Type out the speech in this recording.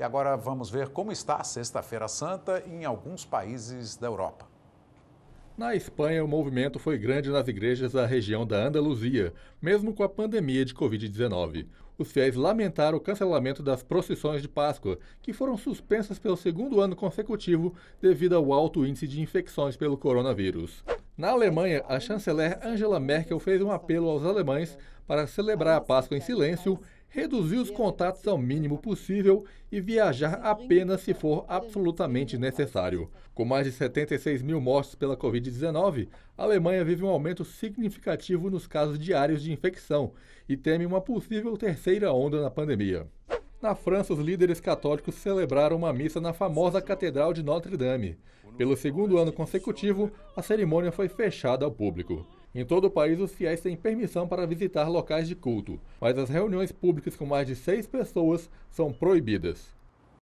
E agora vamos ver como está a Sexta-feira Santa em alguns países da Europa. Na Espanha, o movimento foi grande nas igrejas da região da Andaluzia, mesmo com a pandemia de Covid-19. Os fiéis lamentaram o cancelamento das procissões de Páscoa, que foram suspensas pelo segundo ano consecutivo devido ao alto índice de infecções pelo coronavírus. Na Alemanha, a chanceler Angela Merkel fez um apelo aos alemães para celebrar a Páscoa em silêncio reduzir os contatos ao mínimo possível e viajar apenas se né? for absolutamente né? necessário. Com mais de 76 mil mortes pela Covid-19, a Alemanha vive um aumento significativo nos casos diários de infecção e teme uma possível terceira onda na pandemia. Na França, os líderes católicos celebraram uma missa na famosa Catedral de Notre-Dame. Pelo segundo ano consecutivo, a cerimônia foi fechada ao público. Em todo o país, os fiéis têm permissão para visitar locais de culto, mas as reuniões públicas com mais de seis pessoas são proibidas.